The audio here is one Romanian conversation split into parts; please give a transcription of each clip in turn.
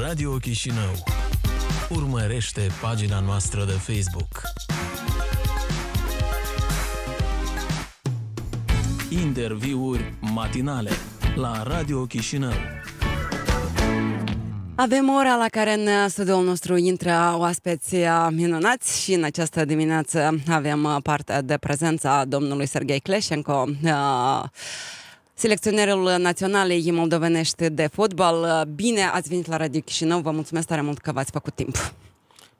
Radio Chișinău. Urmărește pagina noastră de Facebook. Interviuri matinale la Radio Chișinău. Avem ora la care în studioul nostru intră oaspeți minunați și în această dimineață avem parte de prezența domnului Sergei Cleșenco, uh, selecționerul naționalei moldovenești de fotbal. Bine ați venit la Radio Chișinău, vă mulțumesc tare mult că v-ați făcut timp.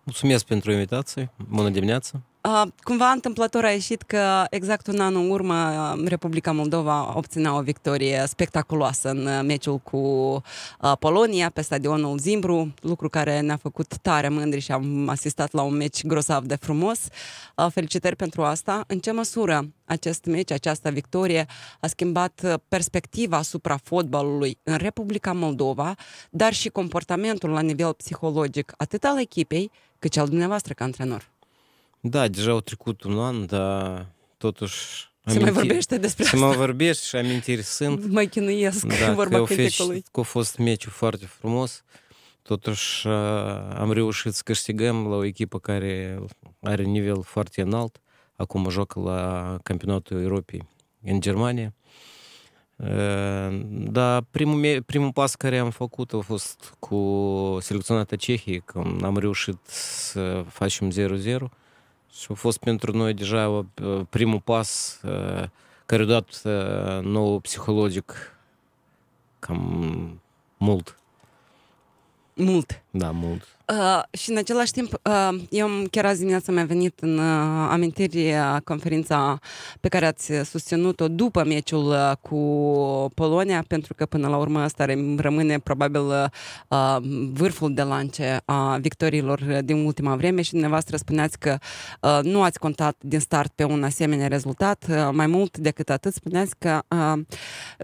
Mulțumesc pentru invitație, bună dimineață. Ah, cumva întâmplător a ieșit că exact un an în urmă ah, Republica Moldova obținea o victorie spectaculoasă în ah, meciul cu Polonia pe stadionul Zimbru, lucru care ne-a făcut tare mândri și am asistat la un meci grosav de frumos. felicitări pentru asta. În ce măsură acest meci, această victorie a schimbat perspectiva asupra fotbalului în Republica Moldova, dar și comportamentul la nivel psihologic atât al echipei cât și al dumneavoastră ca antrenor? Da, deja au trecut un an, dar totuși... Se mai vorbește despre asta? Se mai vorbește și amintiri sunt. Mai chinuiesc da, vorba că cântecului. Că a fost meciul foarte frumos. Totuși am reușit să câștigăm la o echipă care are nivel foarte înalt. Acum joacă la campionatul Europei în Germania. Da, primul, primul pas care am făcut a fost cu selecționata Cehiei, că am reușit să facem 0-0 și a fost pentru noi deja uh, primul pas uh, care a dat uh, nou psihologic cam mult mult. Da, mult. Uh, și în același timp, uh, eu chiar azi dimineața mi-a venit în uh, amintiri uh, conferința pe care ați susținut-o după meciul uh, cu Polonia, pentru că până la urmă asta rămâne probabil uh, vârful de lance a victoriilor din ultima vreme și dumneavoastră spuneați că uh, nu ați contat din start pe un asemenea rezultat. Uh, mai mult decât atât, spuneați că uh,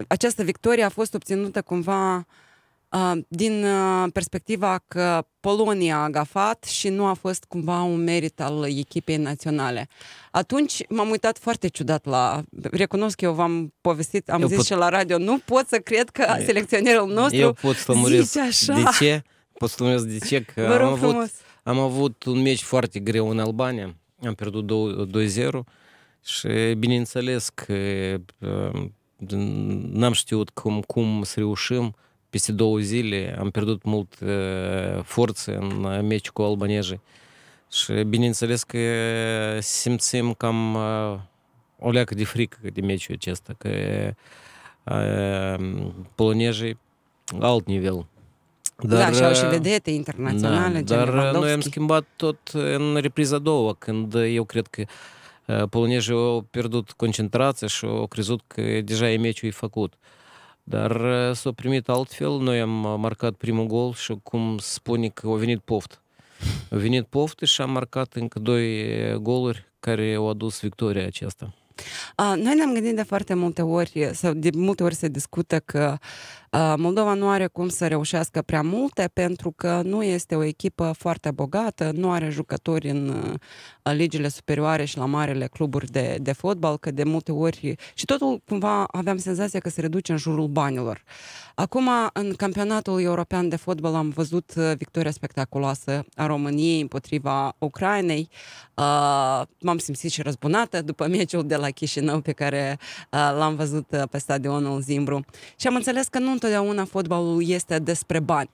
această victorie a fost obținută cumva uh, Uh, din uh, perspectiva că Polonia a gafat și nu a fost cumva un merit al echipei naționale. Atunci m-am uitat foarte ciudat la... Recunosc că eu v-am povestit, am eu zis pot... și la radio, nu pot să cred că eu, selecționerul nostru Eu pot să zice așa. de ce. Pot să de ce, că am avut, am avut un meci foarte greu în Albania. Am pierdut 2-0 și bineînțeles că uh, n-am știut cum, cum să reușim peste două zile am pierdut mult forțe în meci cu albanezii. Și bineînțeles că simțim cam o leacă de frică de meciul acesta, că polonezii alt nivel. Da, dar, da, și au și vedete internaționale, da, Dar noi am schimbat tot în repriza a doua, când eu cred că polonezii au pierdut concentrația și au crezut că deja e meciul e făcut. Uh, dar uh, s-a primit altfel. Noi am uh, marcat primul gol și cum spune că a venit poft. A venit poft și am marcat încă doi uh, goluri care au adus victoria aceasta. Noi ne-am gândit de foarte multe ori, sau de multe ori se discută că Uh, Moldova nu are cum să reușească prea multe pentru că nu este o echipă foarte bogată, nu are jucători în uh, ligile superioare și la marele cluburi de, de fotbal, că de multe ori și totul cumva aveam senzația că se reduce în jurul banilor. Acum, în campionatul european de fotbal am văzut uh, victoria spectaculoasă a României împotriva Ucrainei. M-am simțit și răzbunată după meciul de la Chișinău pe care l-am văzut pe stadionul Zimbru și am înțeles că nu întotdeauna fotbalul este despre bani.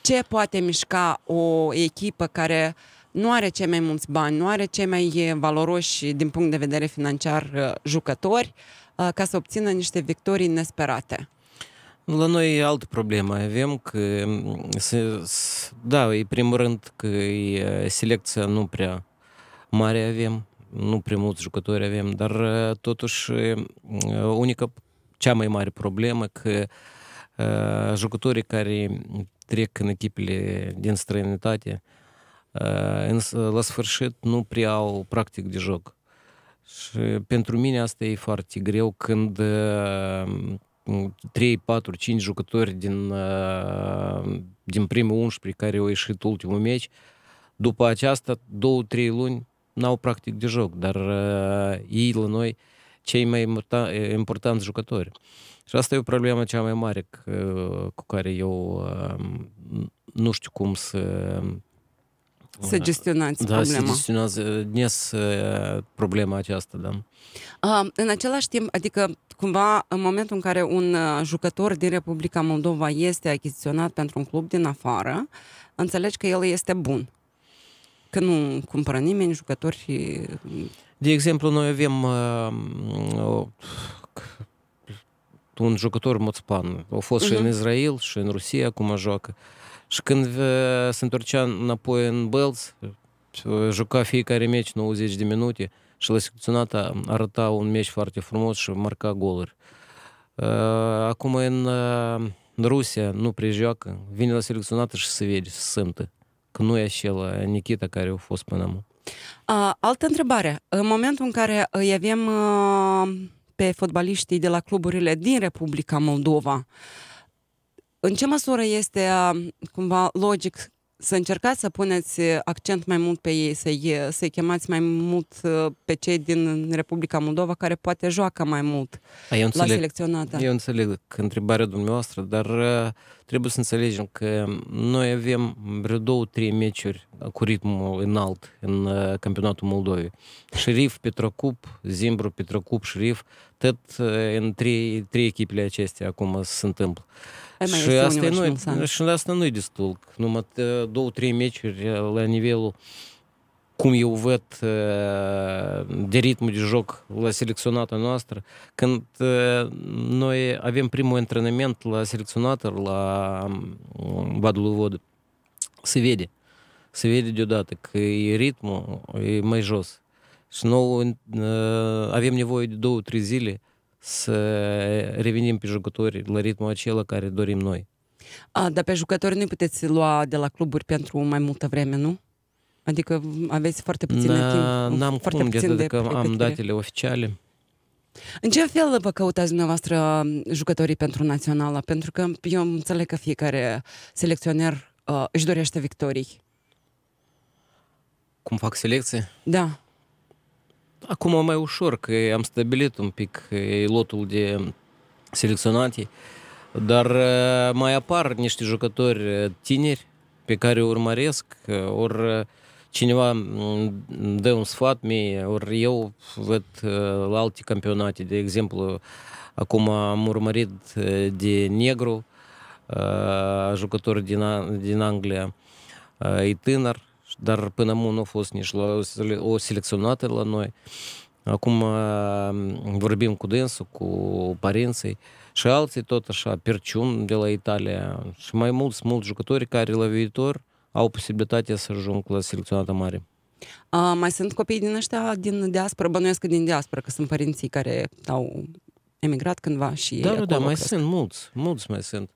Ce poate mișca o echipă care nu are cei mai mulți bani, nu are cei mai valoroși din punct de vedere financiar uh, jucători, uh, ca să obțină niște victorii nesperate? La noi e altă problemă. Avem că, mm, da, e primul rând că e uh, selecția nu prea mare avem, nu prea mulți jucători avem, dar totuși unica cea mai mare problemă că uh, jucătorii care trec în echipele din străinătate, uh, însă la sfârșit nu prea au practic de joc. Și pentru mine asta e foarte greu când uh, 3, 4, 5 jucători din, uh, din primul 11 care au ieșit ultimul meci, după aceasta, 2-3 luni n-au practic de joc, dar uh, ei la noi uh, cei mai importanți jucători. Și asta e o problemă cea mai mare cu care eu nu știu cum să... Să gestionați da, problema. Da, să gestionați problema aceasta, da. În același timp, adică cumva în momentul în care un uh, jucător din Republica Moldova este achiziționat pentru un club din afară, înțelegi că el este bun. Că nu cumpără nimeni jucători de exemplu, noi avem uh, mm, un jucător moțpan. A fost uh-huh. și în mhm. Israel, și în Rusia acum joacă. Și când uh, se întorcea înapoi în Belz, uh, juca fiecare meci 90 de minute și la secționat arăta un meci foarte frumos și marca goluri. Uh, acum în, uh, în Rusia nu prejoacă, vine la selecționată și se vede, se simte că nu e acela Nikita care a fost până acum. Altă întrebare. În momentul în care îi avem pe fotbaliștii de la cluburile din Republica Moldova, în ce măsură este cumva logic să încercați să puneți accent mai mult pe ei, să-i, să-i chemați mai mult uh, pe cei din Republica Moldova care poate joacă mai mult A, eu înțeleg, la selecționată. Eu înțeleg întrebarea dumneavoastră, dar uh, trebuie să înțelegem că noi avem vreo două, trei meciuri cu ritmul înalt în uh, campionatul Moldovei. Șerif, Petrocup, Zimbru, Petrocup, Șerif, tot în trei, trei echipele acestea acum se întâmplă. Še astăi, și asta nu e destul. Numai două, trei meciuri la nivelul cum eu văd de ritmul de joc la selecționata noastră, când noi avem primul antrenament la selecționator la Vadul Vod, se vede. Se vede deodată că e ritmul e mai jos. Și nou avem nevoie de două, trei zile să revenim pe jucători la ritmul acela care dorim noi. A, dar pe jucători nu puteți lua de la cluburi pentru mai multă vreme, nu? Adică aveți foarte puțin da, timp. N-am foarte cum, puțin de, de că am datele oficiale. În ce fel vă căutați dumneavoastră um, jucătorii pentru naționala? Pentru că eu înțeleg că fiecare selecționer uh, își dorește victorii. Cum fac selecție? Da. acum mă mai ușor, că am stabilit un pic lotul de selecționații, dar mai apar niște jucători tineri pe care îi urmăresc, ori cineva dă un sfat mie, ori eu văd la alte campionate, de exemplu, acum am urmărit de negru, jucător din, din Anglia, e tânăr, dar până acum nu a fost nici la, o selecționată la noi. Acum uh, vorbim cu dânsul, cu părinții și alții tot așa, Perciun de la Italia și mai mulți, mulți jucători care la viitor au posibilitatea să ajung la selecționată mare. A, mai sunt copii din ăștia din diaspora, bănuiesc din diaspora, că sunt părinții care au emigrat cândva și Da, da, mai cresc. sunt mulți, mulți mai sunt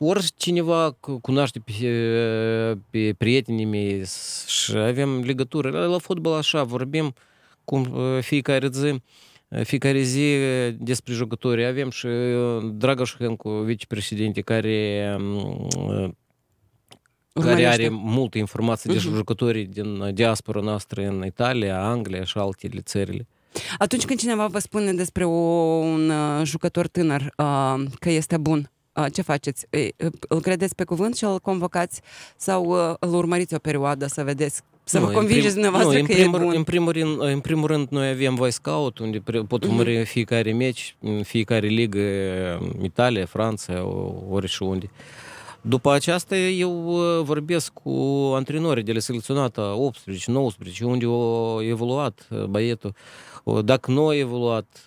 oricineva cunoaște pe, pe prietenii mei și avem legătură. La, fotbal așa vorbim cum fiecare zi, fiecare zi despre jucători. Avem și Dragoș Hencu, vicepreședinte, care care are multe informații despre jucătorii din diaspora noastră în Italia, Anglia și altele țările. Atunci când cineva vă spune despre o, un jucător tânăr uh, că este bun, ce faceți? Îl credeți pe cuvânt și îl convocați sau ă, îl urmăriți o perioadă să vedeți să vă convingeți dumneavoastră nu, că în primul, e bun. În primul, rând, în primul rând, noi avem voice Scout, unde pot urmări mm-hmm. fiecare meci, fiecare ligă, Italia, Franța, și unde. Uh, după aceasta eu uh, vorbesc cu antrenorii de la selecționată 18, 19, unde a evoluat uh, băietul. Dacă nu a evoluat,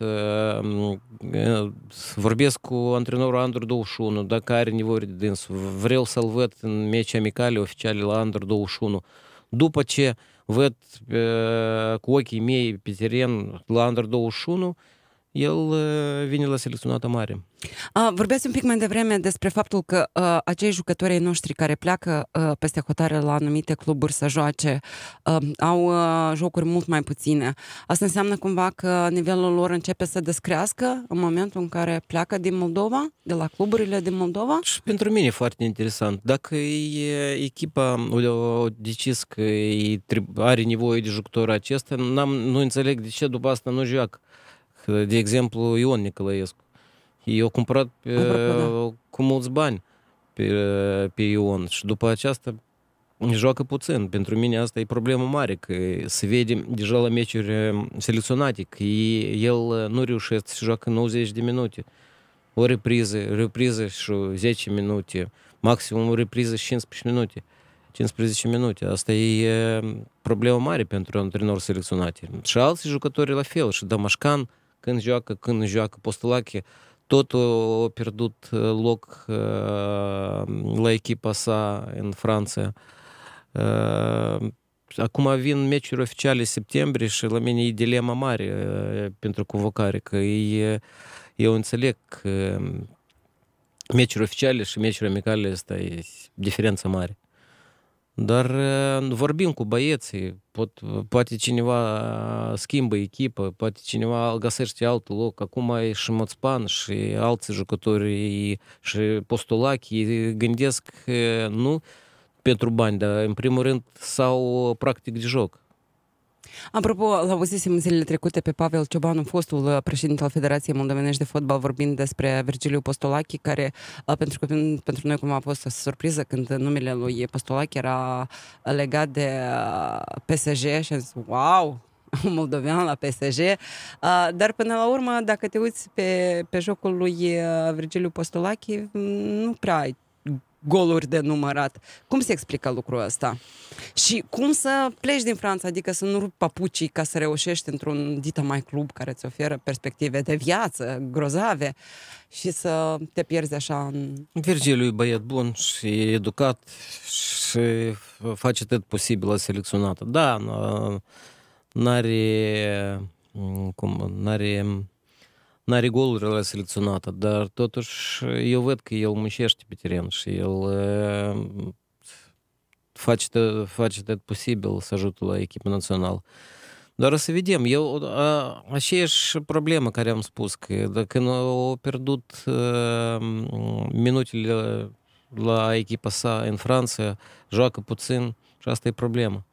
uh, vorbesc cu antrenorul Andru 21, dacă are nevoie de dânsul. Vreau să-l văd în meci amicale oficiale la Andru 21. După ce văd cu ochii mei pe teren la Andru 21, el uh, vine la selecționată mare. Vorbeați un pic mai devreme despre faptul că a, uh, acei jucători noștri care pleacă a, uh, peste hotare la anumite cluburi să joace a, um, au a, jocuri mult mai puține. Asta înseamnă cumva că nivelul lor începe să descrească în momentul în care pleacă din Moldova, de la cluburile din Moldova? Și pentru mine e foarte interesant. Dacă e, echipa o decis că e, are nevoie de jucătorul acesta, nu înțeleg de ce după asta nu joacă. De exemplu, Ion Nicolaescu. Eu cumpărat pe, Cumpăr, cu mulți bani pe, pe Ion și după aceasta joacă puțin. Pentru mine asta e problemă mare, că se vede deja la meciuri selecționate, că el nu reușește să joacă 90 de minute. O repriză, repriză și 10 minute, maximum o repriză 15 minute. 15 minute. Asta e problema mare pentru antrenori selecționate. Și alții jucători la fel, și Damașcan, când joacă, când joacă. Postulache tot uh, a pierdut uh, loc uh, la echipa sa în Franța. Uh, acum vin meciuri oficiale septembrie și la mine e dilema mare uh, pentru convocare, că e, uh, eu înțeleg că meciuri oficiale și meciuri amicale asta e diferența mare. Dar э, vorbim cu băieții, pot, poate cineva э, schimbă echipă, poate cineva găsește altul loc. Acum e și Moțpan și alții jucători și Postulac, gândesc nu pentru bani, dar în primul rând sau practic de joc. Apropo, l auzisem zilele trecute pe Pavel Ciobanu, fostul uh, președinte al Federației Moldovenești de Fotbal, vorbind despre Virgiliu Postolachi, care uh, pentru, că, pentru noi cum a fost o surpriză când numele lui Postolachi era uh, legat de PSG și am zis, wow, un moldovean la PSG, dar până la urmă, dacă te uiți pe, pe jocul lui Virgiliu Postolachi, mm, nu prea ai goluri de numărat. Cum se explică lucrul ăsta? Și cum să pleci din Franța, adică să nu rupi papucii ca să reușești într-un dita mai club care îți oferă perspective de viață grozave și să te pierzi așa în... Virgiliu e băiat bun și educat și face tot posibilă selecționată. Da, n-are, cum, n-are Naar ik gol relēs ricināt, dar totuși eu văd că el muncește pe teren și el face, face tot posibil să ajute la echipa națională. Dar o să vedem. Eu, a, aceeași problemă care am spus, că dacă au pierdut a, minutele la echipa sa în Franța, joacă puțin și asta e problema.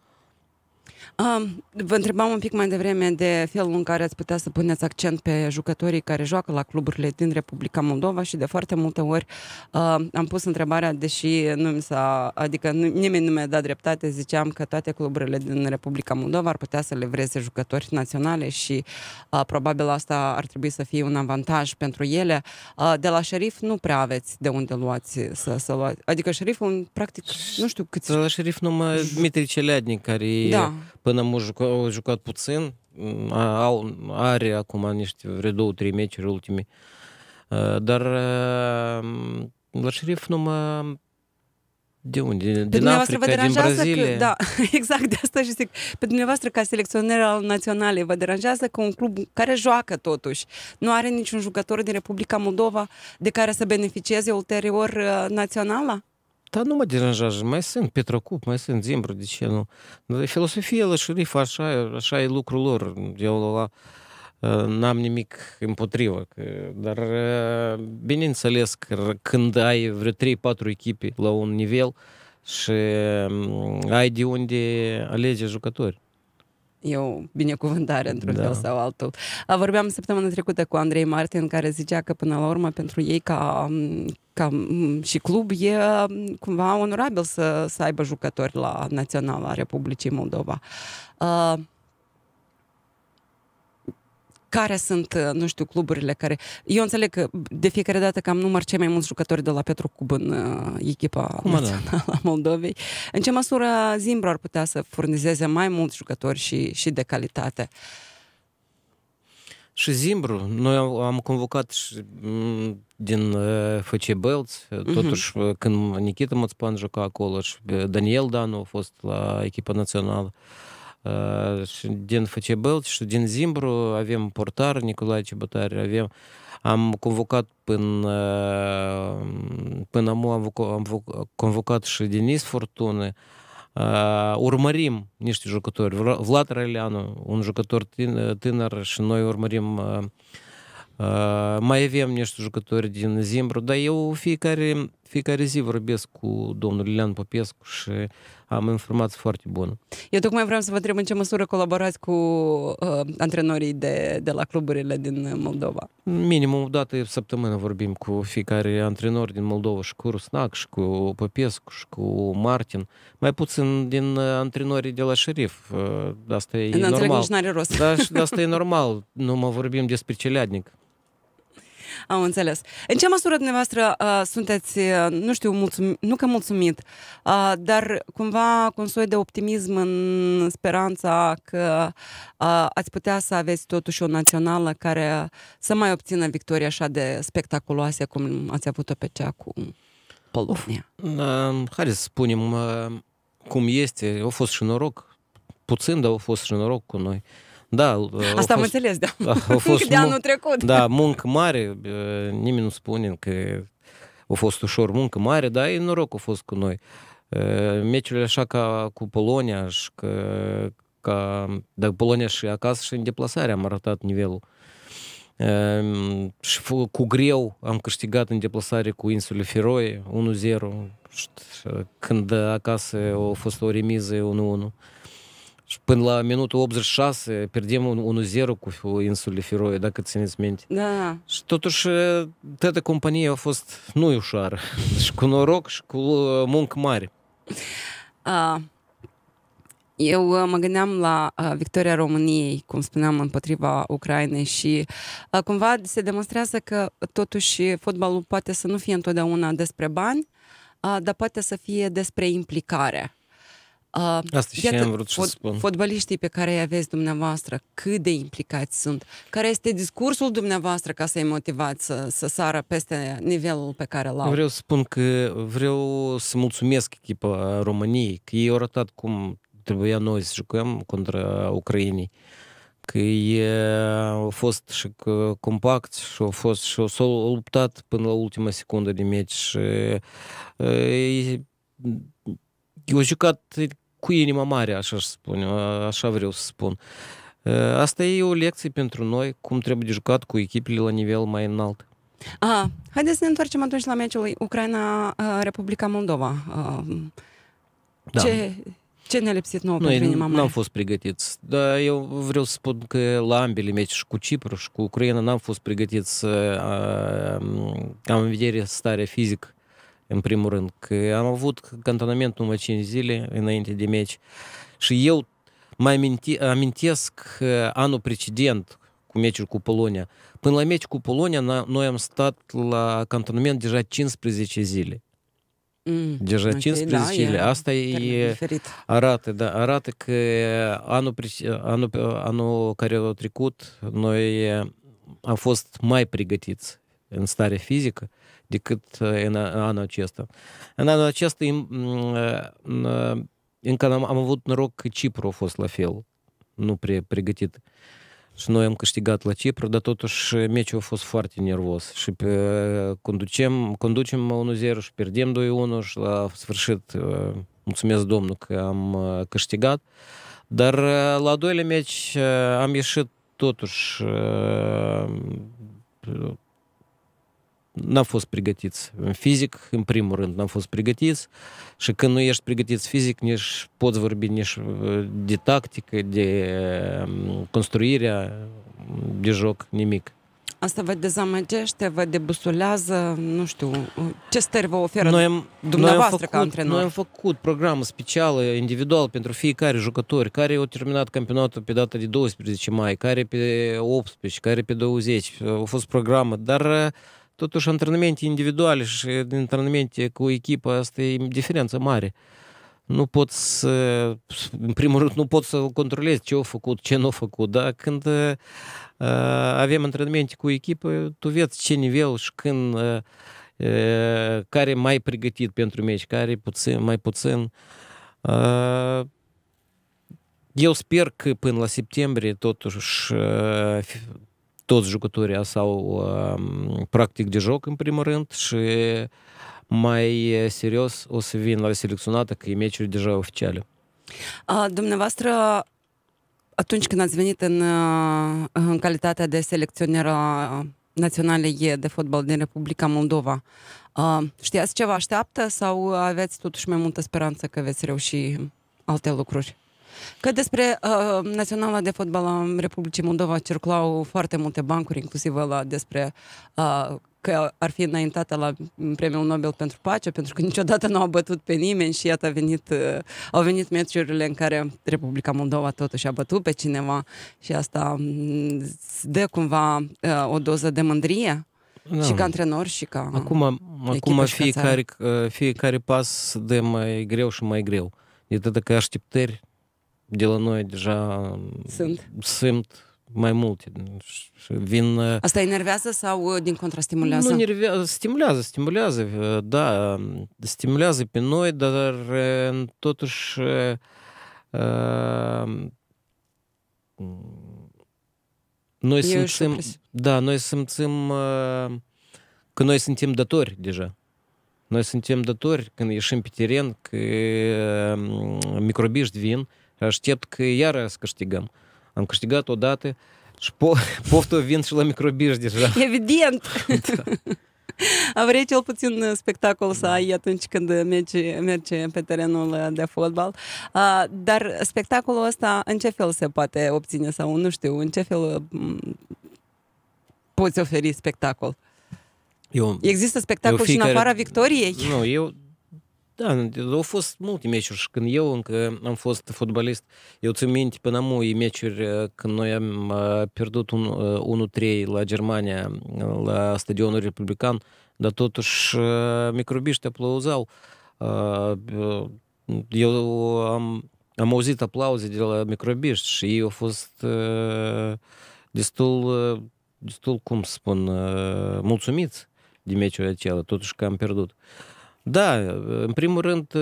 Um, vă întrebam un pic mai devreme de felul în care ați putea să puneți accent pe jucătorii care joacă la cluburile din Republica Moldova și de foarte multe ori uh, am pus întrebarea, deși nu mi s-a, adică nimeni nu mi-a dat dreptate, ziceam că toate cluburile din Republica Moldova ar putea să le vreze jucători naționale și uh, probabil asta ar trebui să fie un avantaj pentru ele. Uh, de la șerif nu prea aveți de unde luați să, să luați. Adică șeriful, practic, nu știu câți... De la șerif numai Dmitri Celeadnic, care da. Până am jucat, jucat puțin, mm, au, are acum niște vreo două, trei meciuri ultime. Uh, dar la uh, mm, șerif nu mă de unde? Din pe din Africa, vă din Brazilia? Că, da, exact, de asta și zic. Pe dumneavoastră, ca selecționer al naționalei, vă deranjează că un club care joacă totuși nu are niciun jucător din Republica Moldova de care să beneficieze ulterior uh, naționala? Da, nu mă deranjează, mai sunt Petrocup, mai sunt Zimbru, de ce nu? Dar filosofia la șerif, așa, așa e lucrul lor. Eu la, n-am nimic împotrivă. Că, dar bineînțeles că când ai vreo 3-4 echipe la un nivel și ai de unde alege jucători eu binecuvântare într-un da. fel sau altul. Vorbeam săptămâna trecută cu Andrei Martin, care zicea că până la urmă pentru ei ca, ca și club e cumva onorabil să, să aibă jucători la Naționala Republicii Moldova. Uh, care sunt, uh, nu știu, cluburile care... Eu înțeleg că de fiecare dată cam număr cei mai mulți jucători de la Petru Cub în uh, echipa Cum națională a Moldovei. În ce măsură Zimbru ar putea să furnizeze mai mulți jucători și, și de calitate? Și Zimbru, noi am convocat și mm, din uh, FC Belts, mhm. totuși uh-huh. când Nikita Moțpan juca acolo și uh, Daniel Danu a fost la echipa națională. Uh, din Făcebelt și din Zimbru avem portar Nicolae Cebătari, avem am convocat până, până am, am convocat și Denis Fortune, Uh, urmărim niște jucători. Vlad Raeleanu, un jucător tânăr și noi urmărim mai avem niște jucători din Zimbru, dar eu fiecare fiecare zi vorbesc cu domnul Lilian Popescu și am informații foarte bune. Eu tocmai vreau să vă întreb în ce măsură colaborați cu uh, antrenorii de, de la cluburile din Moldova. Minimum o dată săptămână vorbim cu fiecare antrenor din Moldova și cu Rusnac și cu Popescu și cu Martin. Mai puțin din antrenorii de la șerif. Uh, asta e normal. Înțeleg, are rost. Da, asta e normal. Nu mă vorbim despre Celeadnic. Am înțeles. În ce măsură dumneavoastră uh, sunteți, uh, nu știu, mulțumi, nu că mulțumit, uh, dar cumva cu un soi de optimism în speranța că uh, ați putea să aveți totuși o națională care să mai obțină victoria așa de spectaculoase cum ați avut-o pe cea cu Polonia? Uh, hai să spunem uh, cum este. A fost și noroc. Puțin, dar a fost și noroc cu noi. Uh, da, Asta fost, am înțeles, da. A, fost de anul trecut. Da, muncă mare, nimeni nu spune că a fost ușor muncă mare, dar e noroc a fost cu noi. Meciurile așa ca cu Polonia și că, ca, da, Polonia și acasă și în deplasare am arătat nivelul. Și cu greu am câștigat în deplasare cu insule Feroe 1-0 când acasă a fost o remiză 1-1. Și până la minutul 86 pierdem 1-0 cu insulele Feroe, dacă țineți minte. Da. Și totuși, toată compania a fost nu ușoară. și cu noroc și cu muncă mare. Uh, eu mă gândeam la uh, victoria României, cum spuneam, împotriva Ucrainei și uh, cumva se demonstrează că totuși fotbalul poate să nu fie întotdeauna despre bani, dar poate să fie despre implicare Uh, Asta și am vrut să fot, spun. Fotbaliștii pe care îi aveți dumneavoastră, cât de implicați sunt? Care este discursul dumneavoastră ca să-i motivați să, să sară peste nivelul pe care l-au? Vreau să spun că vreau să mulțumesc echipa României, că ei au arătat cum trebuia noi să jucăm contra Ucrainei. Că ei au fost și compact și au fost și au luptat până la ultima secundă de meci. Și, e, eu jucat cu inima mare, așa aș spune, așa vreau să spun. Asta e o lecție pentru noi, cum trebuie de jucat cu echipele la nivel mai înalt. A, haideți să ne întoarcem atunci la meciul Ucraina-Republica Moldova. Da. Ce, ce ne-a lipsit nouă Noi pentru inima mare? n-am fost pregătiți. Dar eu vreau să spun că la ambele meci, și cu Cipru și cu Ucraina, n-am fost pregătiți. Am în vedere starea fizică în primul rând, că am avut cantonament numai 5 zile înainte de meci și eu mai aminti, amintesc uh, anul precedent cu meciul cu Polonia. Până la meci cu Polonia, noi am stat la cantonament deja 15 zile. Mm, deja okay, 15 da, zile. E, Asta e, diferit. arată, da, arată că anul, anul, anul care a trecut, noi am fost mai pregătiți în stare fizică decât uh, în anul acesta. În anul acesta mm, uh, mm, încă am, am avut noroc că Cipru a fost la fel, nu pre pregătit. Și noi am câștigat la Cipru, dar totuși meciul a fost foarte nervos. Și pe, uh, conducem, conducem 1-0 și pierdem 2-1 și la sfârșit mulțumesc Domnul că am câștigat. Dar la doilea meci am ieșit totuși n am fost pregătiți fizic, în primul rând n-am fost pregătiți și când nu ești pregătit fizic, nici poți vorbi nici uh, de tactică, de um, construirea de joc, nimic. Asta vă dezamăgește, vă debusulează, nu știu, ce stări vă oferă noi am, dumneavoastră noi am făcut, ca antrenor? Noi am făcut program special, uh, individual pentru fiecare jucător, care au terminat campionatul pe data de 12 mai, care pe 18, care pe 20, a fost programă, dar uh, Totuși, antrenamente individuale și antrenamente cu echipa, asta e diferență mare. Nu pot să, în primul rând, nu pot să controlez ce au făcut, ce nu au făcut, dar când uh, avem antrenamente cu echipă, tu vezi ce nivel și când, uh, care mai pregătit pentru meci, care puțin, mai puțin. eu sper că până la septembrie, totuși, toți jucătorii sau uh, practic de joc în primul rând și mai serios o să vin la selecționată că e meciuri deja oficiale. A, dumneavoastră, atunci când ați venit în, în calitatea de selecționer naționalei de fotbal din Republica Moldova, a, știați ce vă așteaptă sau aveți totuși mai multă speranță că veți reuși alte lucruri? Că despre uh, Naționala de Fotbal a Republicii Moldova circulau foarte multe bancuri, inclusiv la despre uh, că ar fi înaintată la Premiul Nobel pentru Pace, pentru că niciodată nu au bătut pe nimeni și iată a venit, uh, au venit meciurile în care Republica Moldova totuși a bătut pe cineva și asta um, dă cumva uh, o doză de mândrie da. și ca antrenor și ca Acum, acum fiecare, fiecare pas dă mai greu și mai greu. De data că așteptări Dillanoid deja sunt, sunt mai multe. Vin, Asta enervează sau din contra stimulează? Nu, nervează, stimulează, stimulează, da, stimulează pe noi, dar totuși noi Eu simțim, da, noi simțim că noi suntem datori deja. Noi suntem datori când ieșim pe teren, că microbiști vin, aștept că iară să câștigăm. Am câștigat odată și po- poftă vin și la microbiș deja. Evident! da. A vrei cel puțin spectacol să ai atunci când merge, merge pe terenul de fotbal. Dar spectacolul ăsta în ce fel se poate obține sau nu știu, în ce fel poți oferi spectacol? Eu, Există spectacol eu fiecare... și în afara victoriei? Nu, eu da, au fost multe meciuri și când eu încă am fost fotbalist, eu țin minte până mui meciuri când noi am pierdut 1-3 la Germania, la stadionul republican, dar totuși microbiști aplauzau. Eu am, am auzit aplauze de la microbiști și ei au fost destul, destul cum spun, mulțumiți de meciul acela, totuși că am pierdut. Da, în primul rând,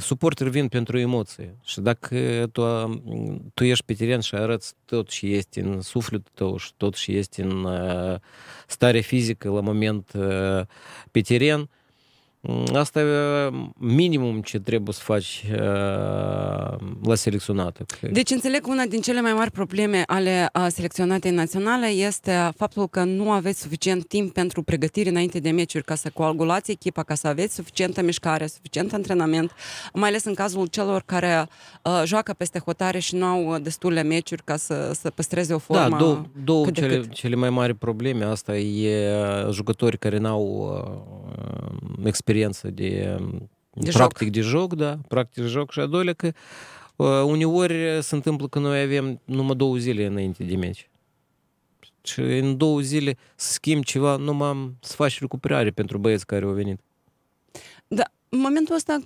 suportul vin pentru emoții. Și dacă tu, tu ești pe teren și arăți tot ce este în sufletul tău și tot ce este în stare fizică la moment pe teren, uh, Asta e minimum ce trebuie să faci uh, la selecționate. Deci înțeleg că una din cele mai mari probleme ale selecționatei naționale este faptul că nu aveți suficient timp pentru pregătire înainte de meciuri ca să coagulați echipa, ca să aveți suficientă mișcare, suficient antrenament, mai ales în cazul celor care uh, joacă peste hotare și nu au destule meciuri ca să, să păstreze o formă. Da, două, două cât cele, cât. cele mai mari probleme. Asta e ă, jucători care n-au uh, experiență de de practic joc. de joc, da, practic de joc și a doilea că uneori se întâmplă că noi avem numai două zile înainte de meci. Și în două zile să schimb ceva, nu m-am să faci recuperare pentru băieți care au venit. Da, în momentul ăsta,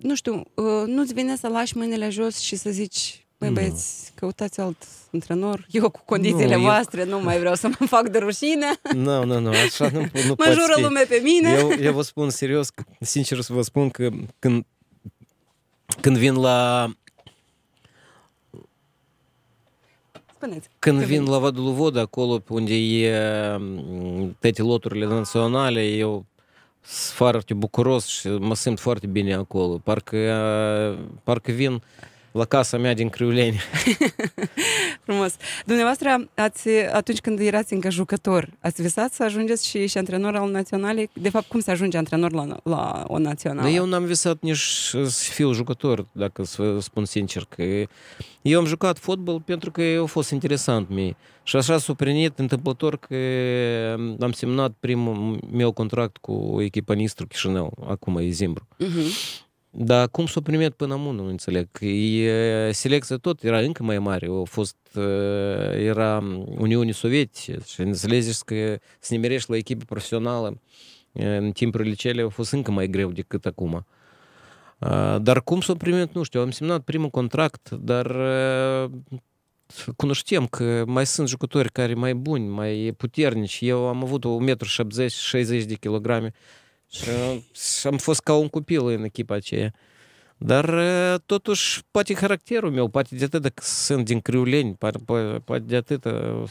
nu știu, nu-ți vine să lași mâinile jos și să zici Băi, băieți, căutați alt antrenor. Eu cu condițiile no, voastre eu... nu mai vreau să mă fac de rușine. Nu, nu, nu, așa nu, nu Mă jură fi. lume pe mine. Eu, eu vă spun serios, sincer să vă spun că când, când vin la... Spuneți. Când vin vin la Vadul Vodă acolo unde e mm, toate loturile naționale, eu sunt foarte bucuros și mă simt foarte bine acolo. Parcă, parcă vin la casa mea din Criuleni. Frumos. Dumneavoastră, ați, atunci când erați încă jucător, ați visat să ajungeți și, și antrenor al naționalei? De fapt, cum se ajunge antrenor la, la o națională? Dar eu n-am visat nici să fiu jucător, dacă să spun sincer. Că eu am jucat fotbal pentru că a fost interesant mie. Și așa s-a prinit întâmplător că am semnat primul meu contract cu echipa Nistru Chișinău, acum e Zimbru. Uh-huh. Dar cum s-o primit până acum, nu înțeleg. E, selecția tot era încă mai mare. A fost, ă, era Uniunii Sovietice și înțelegeți că să ne la echipă profesională ă, în timpurile cele a fost încă mai greu decât acum. Ă, dar cum s-o primit, nu știu, am semnat primul contract, dar cunoștem că mai sunt jucători care mai buni, mai puternici. Eu am avut 1,70 m, 60 de kilograme. Și am fost ca un copil în echipa aceea. Dar totuși, poate caracterul meu, poate de atât că sunt din Criuleni, poate de atât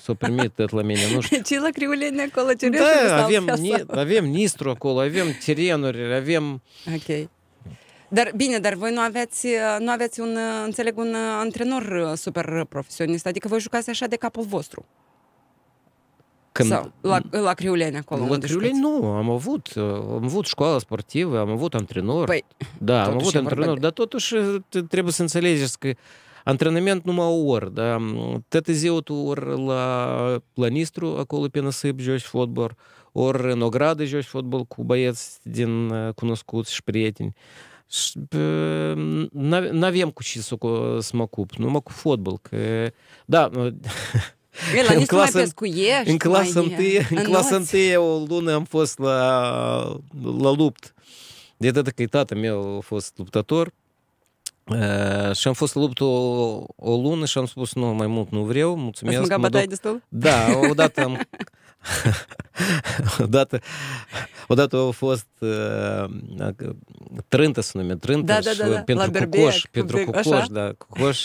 s-o primit tot la mine, nu știu. Ce la Criuleni acolo? Ce da, avem, ni, avem Nistru acolo, avem terenuri, avem... Ok. Dar bine, dar voi nu aveți, nu aveți un, înțeleg, un antrenor super profesionist, adică voi jucați așa de capul vostru. Când... Sau la, la Criuleni acolo. La Criuleni nu, am avut, am avut școală sportivă, am avut antrenor. Păi, da, am avut antrenor, vorba... dar totuși uh, trebuie să înțelegeți că antrenament numai o oră, da? Tătă ziua tu ori la planistru, acolo pe năsâp joci fotbal, ori în ogradă joci fotbal cu băieți din uh, cunoscuți și prieteni. Și, n-avem cu ce să mă ocup, numai cu fotbal. Că... Da, El, în clasă, pescuiești, în clasă, întâie, în clasă întâie o lună am fost la, la lupt. De data că tata meu a fost luptător, Uh, și am fost lupt o, o lună și am spus, nu, mai mult nu vreau, mulțumesc. Ați mâncat bătaie destul? Da, odată am odată, odată au fost uh, trântă să numim, trântă da, da, da, da. pentru La Cucoș, pentru Cucoș, așa? da, Cucoș.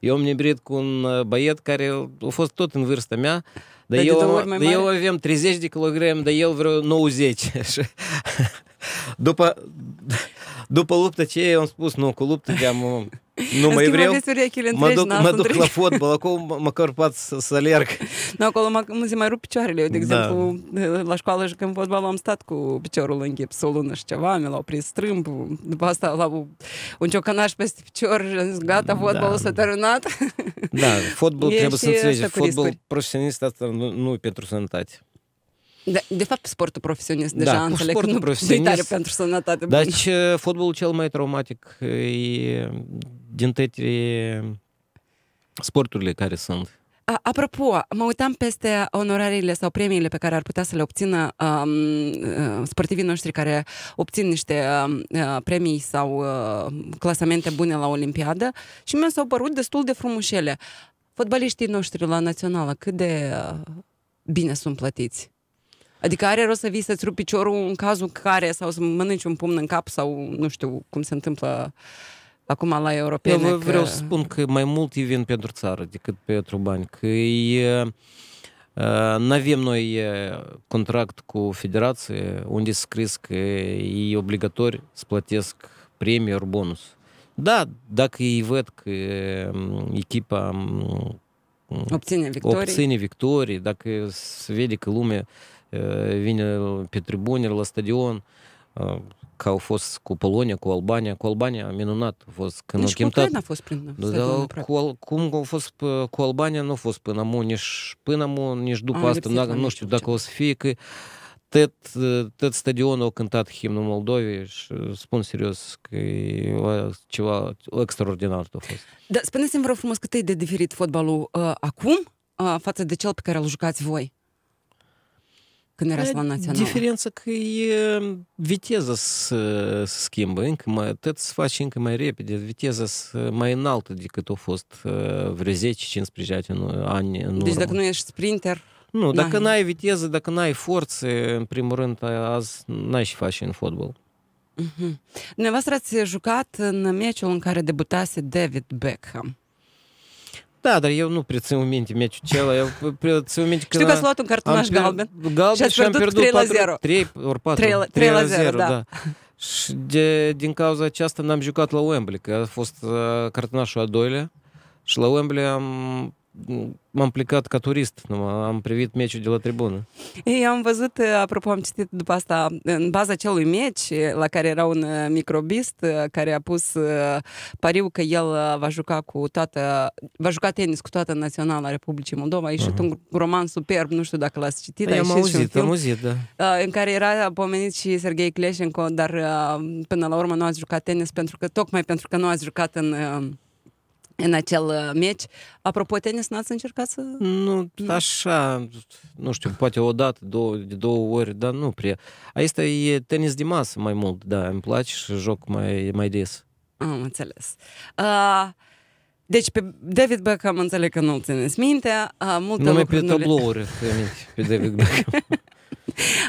Eu am nebrit cu un uh, băiat care a fost tot în vârsta mea, dar eu, da, eu aveam 30 de kilograme, dar el vreo 90. după, după luptă ce am spus, nu, cu luptă de am nu mă evreiu, mă duc, mă duc la fotbal, acum măcar pot să, să alerg. Nu, acolo mă, se mai rup picioarele. Eu, de exemplu, da. la școală jucăm fotbal, am stat cu piciorul în ghips o lună și ceva, mi l-au prins strâmb, după asta la un ciocanaș peste picior și am zis, gata, fotbalul da. s-a terminat. Da, fotbal trebuie să înțelegi, fotbal profesionist asta nu, nu e pentru sănătate. De, de fapt, sportul profesionist deja da, înțeleg sportul nu profesionist, tare pentru sănătate. Deci, fotbalul cel mai traumatic e Dintre eh, sporturile care sunt. apropo, mă uitam peste onorariile sau premiile pe care ar putea să le obțină um, uh, sportivii noștri care obțin niște um, uh, premii sau uh, clasamente bune la Olimpiadă și mi s-au părut destul de frumușele. Fotbaliștii noștri la națională, cât de uh, bine sunt plătiți? Adică are rost să vii să-ți rupi piciorul în cazul care sau să mănânci un pumn în cap sau nu știu cum se întâmplă uh, acum la europene. Eu vreau că... să spun că mai mult e vin pentru țară decât pentru bani, că e... Nu avem noi contract cu federație unde scris că e obligatoriu să plătesc premii ori bonus. Da, dacă ei văd că echipa obține victorii, obține victorii dacă se vede că lumea vine pe tribune, la stadion, uh, că au fost cu Polonia, cu Albania. Cu Albania, minunat, a fost când deci au chemat. Ucraina a fost prin da, cu, Cum au fost cu Albania, nu a fost până mu, nici până mu, nici după a, asta, dacă, nu știu dacă o să fie, că tot, tot stadionul a cântat himnul Moldovei și spun serios că e ceva extraordinar a fost. Da, spuneți-mi, vă rog frumos, cât e de diferit fotbalul uh, acum uh, față de cel pe care îl jucați voi? când era la național. Diferența că e viteza să schimbă, încă mai, tot se face încă mai repede, viteza mai înaltă decât a fost uh, vreo 10-15 ani în deci urmă. Deci dacă nu ești sprinter, nu, dacă n-ai viteză, dacă n-ai forțe, în primul rând, azi n-ai și face în fotbal. Uh-huh. Dumneavoastră ați jucat în meciul în care debutase David Beckham. Da, dar eu nu prețin minte meciul acela. Eu prețin minte că... Știu că ați luat un cartonaș galben. Galben și am pierdut 3 la 0. 3 ori 3 la, 0, da. da. Și de, din cauza aceasta n-am jucat la Wembley, că a fost uh, cartonașul a doilea. Și la Wembley am m-am plecat ca turist, am privit meciul de la tribună. Eu am văzut, apropo, am citit după asta, în baza acelui meci, la care era un microbist care a pus pariu că el va juca cu toată, va juca tenis cu toată naționala Republicii Moldova. A ieșit uh-huh. un roman superb, nu știu dacă l-ați citit. am auzit, am auzit, da. În care era pomenit și Sergei Kleșenko, dar până la urmă nu ați jucat tenis pentru că, tocmai pentru că nu ați jucat în în acel meci. Apropo, tenis n-ați încercat să... Nu, așa, nu știu, poate o dată, două, de două ori, dar nu prea. Asta e tenis de masă mai mult, da, îmi place și joc mai, mai des. Am înțeles. Uh, deci pe David Beckham înțeleg că nu țineți minte. Uh, multe Numai pe tablouri pe David Beckham.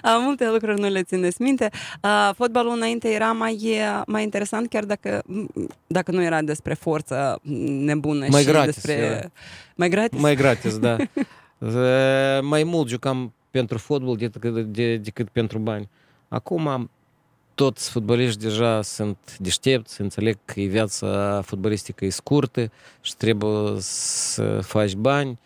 multe lucruri nu le țineți minte. Fotbalul înainte era mai, mai interesant, chiar dacă, dacă nu era despre forță nebună mai și gratis, despre... Era. Mai gratis? Mai gratis, da. mai mult jucam pentru fotbal decât, de, decât pentru bani. Acum toți fotbaliști deja sunt deștepți, înțeleg că viața fotbalistică e scurtă și trebuie să faci bani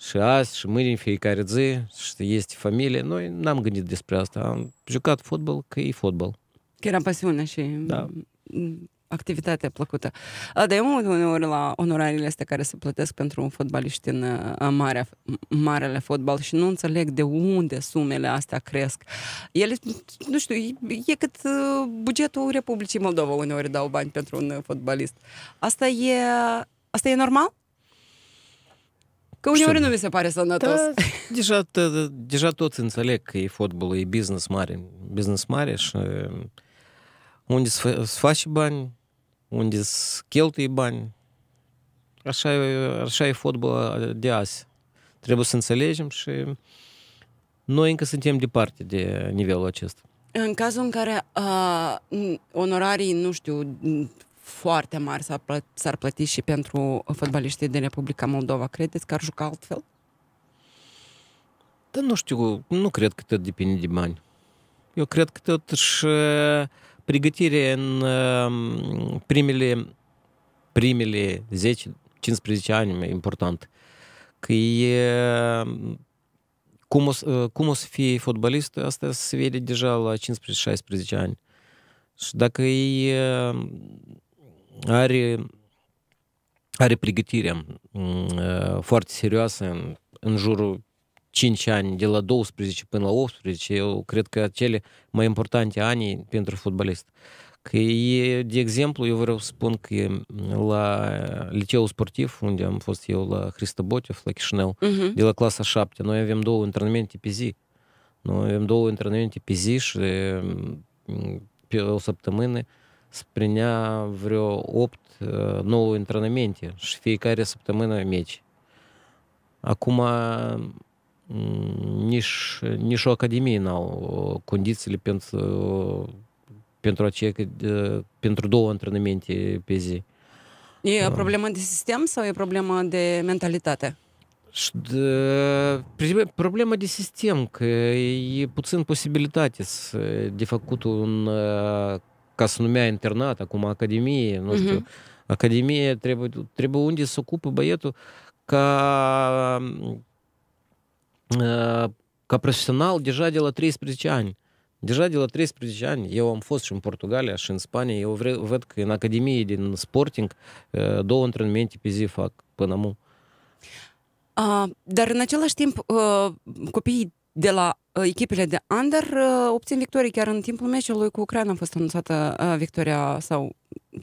și azi și mâine, fiecare zi, și este familie. Noi n-am gândit despre asta. Am jucat fotbal că e fotbal. Că era pasiune și da. activitatea plăcută. Dar eu mă uneori la onorariile astea care se plătesc pentru un fotbalist în uh, marea, marele fotbal și nu înțeleg de unde sumele astea cresc. Ele, nu știu, e cât uh, bugetul Republicii Moldova uneori dau bani pentru un fotbalist. Asta e, asta e normal? Că uneori nu mi se pare sănătos. Da, deja, da, deja toți înțeleg că e fotbal, e business mare, business mare și uh, unde să faci bani, unde să cheltui bani. Așa, e, așa e fotbal de azi. Trebuie să înțelegem și noi încă suntem departe de nivelul acesta. În cazul în care uh, onorarii, nu știu, foarte mari s-ar, plă- s-ar plăti și pentru fotbaliștii din Republica Moldova. Credeți că ar juca altfel? Da, nu știu, nu cred că tot depinde de bani. Eu cred că totuși uh, pregătire în um, primele, primele 10-15 ani e important. Că e um, cum o, uh, cum o să fie fotbalist, asta se vede deja la 15-16 ani. Și dacă e um, are, are pregătire mm, foarte serioasă în, în jurul 5 ani, de la 12 până la 18, eu cred că cele mai importante ani pentru fotbalist. Că e, de exemplu, eu vreau să spun că la liceul sportiv, unde am fost eu la Hristobotev, la Chișinău, uh-huh. de la clasa 7, noi avem două antrenamente pe zi. Noi avem două antrenamente pe zi și mm, pe o săptămână spunea vreo 8-9 antrenamente și fiecare săptămână meci. Acum nici, nici o academie n-au condițiile pentru, pentru, aceea, pentru două antrenamente pe zi. E o problemă de sistem sau e problemă de mentalitate? problema de sistem, că e puțin posibilitate de făcut un касмя интерната, кума академии. Ну, mm-hmm. что академия требует, требует унди сукупы баету ка, э, ка профессионал держадила три спричань. Держадила три спричань. Я вам фос, чем Португалия, шин Испания, я в этой на академии един на спортинг э, до тренменте пизифа по А, Dar în același timp, copiii de la uh, echipele de under uh, obțin victorii chiar în timpul meciului cu Ucraina a fost anunțată uh, victoria sau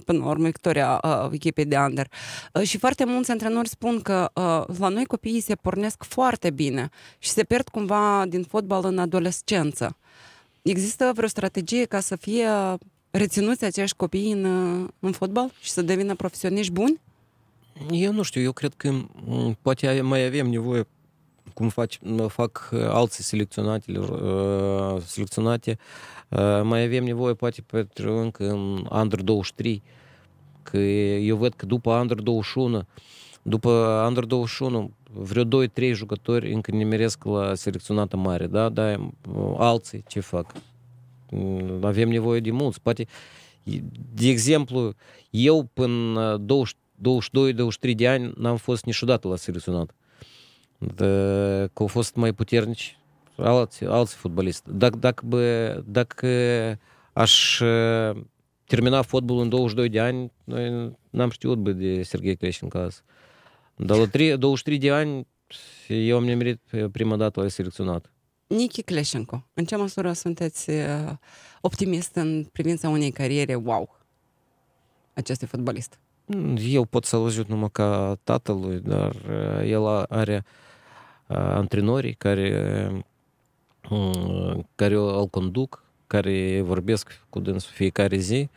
până la urmă victoria uh, echipei de under. Uh, și foarte mulți antrenori spun că uh, la noi copiii se pornesc foarte bine și se pierd cumva din fotbal în adolescență. Există vreo strategie ca să fie reținuți acești copii în, în fotbal și să devină profesioniști buni? Eu nu știu, eu cred că mm, poate mai avem nevoie cum faci, fac uh, alții selecționatele, uh, selecționate, uh, mai avem nevoie poate pentru încă în Under 23, că eu văd că după Under 21, după Under 21, vreo 2-3 jucători încă ne meresc la selecționată mare, da? Dar alții ce fac? Mm, avem nevoie de mulți. Poate, de exemplu, eu până 22-23 de ani n-am fost niciodată la selecționat că au fost mai puternici alți, alți fotbalisti. Dacă, dacă, bă, dacă aș termina fotbalul în 22 de ani, noi n-am știut bă, de Sergei Creștin azi. Dar la 3, 23 de ani eu am nimerit prima dată la selecționat. Niki Kleshenko, în ce măsură sunteți optimist în privința unei cariere wow acestui fotbalist? Eu pot să-l ajut numai ca tatălui, dar el are uh, antrenorii care, care îl conduc, care vorbesc cu dânsul fiecare zi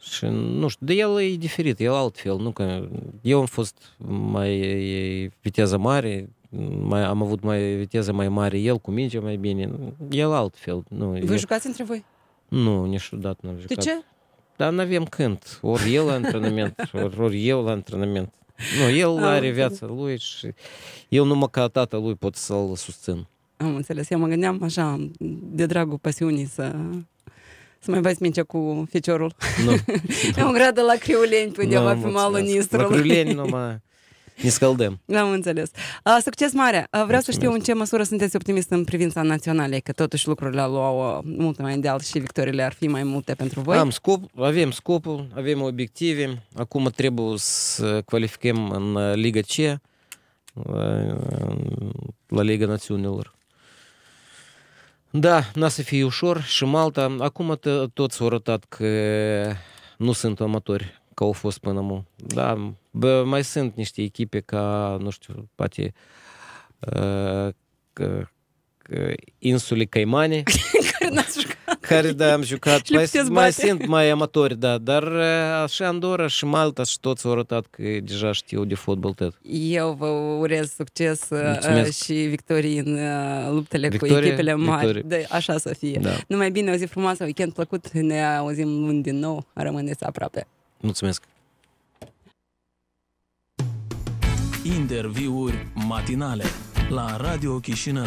și nu știu, de el e diferit, el altfel, nu că eu am fost mai viteză mare, mai, am avut mai viteză mai mare, el cu mingea mai bine, el altfel. Nu, Vă el... jucați între voi? Nu, niciodată n-am jucat. De ce? Dar n-avem când. Ori el la antrenament, ori, ori eu la antrenament. Nu, el are viața lui și el numai ca tata lui pot să-l susțin. Am înțeles. Eu mă gândeam așa, de dragul pasiunii să să mai bați mingea cu feciorul. Nu. E un de la Criuleni, pe undeva pe malul Nistrului. La Criuleni numai. Ne scăldăm. Am înțeles. Uh, succes mare! Uh, vreau Mulțumesc. să știu în ce măsură sunteți optimist în privința naționalei, că totuși lucrurile luat uh, mult mai îndeal și victorile ar fi mai multe pentru voi. Am scop, avem scopul, avem obiective. Acum trebuie să calificăm în uh, Liga C, uh, la Liga Națiunilor. Da, n-a să fie ușor și Malta, acum toți au arătat că nu sunt amatori că au fost până mu. Da, bă, mai sunt niște echipe ca, nu știu, poate uh, că, că insule Caimane. care n Care, da, am jucat. mai, mai sunt mai amatori, da, dar uh, așa și Andorra și Malta și toți au arătat că deja știu de fotbal tot. Eu vă urez succes uh, Mulțumesc. și victorii în uh, luptele Victoria, cu echipele mari. Victoria. Da, de, așa să fie. Da. Numai bine, o zi frumoasă, weekend plăcut, ne auzim luni din nou, rămâneți aproape. Mulțumesc! Interviuri matinale la Radio Chișinău.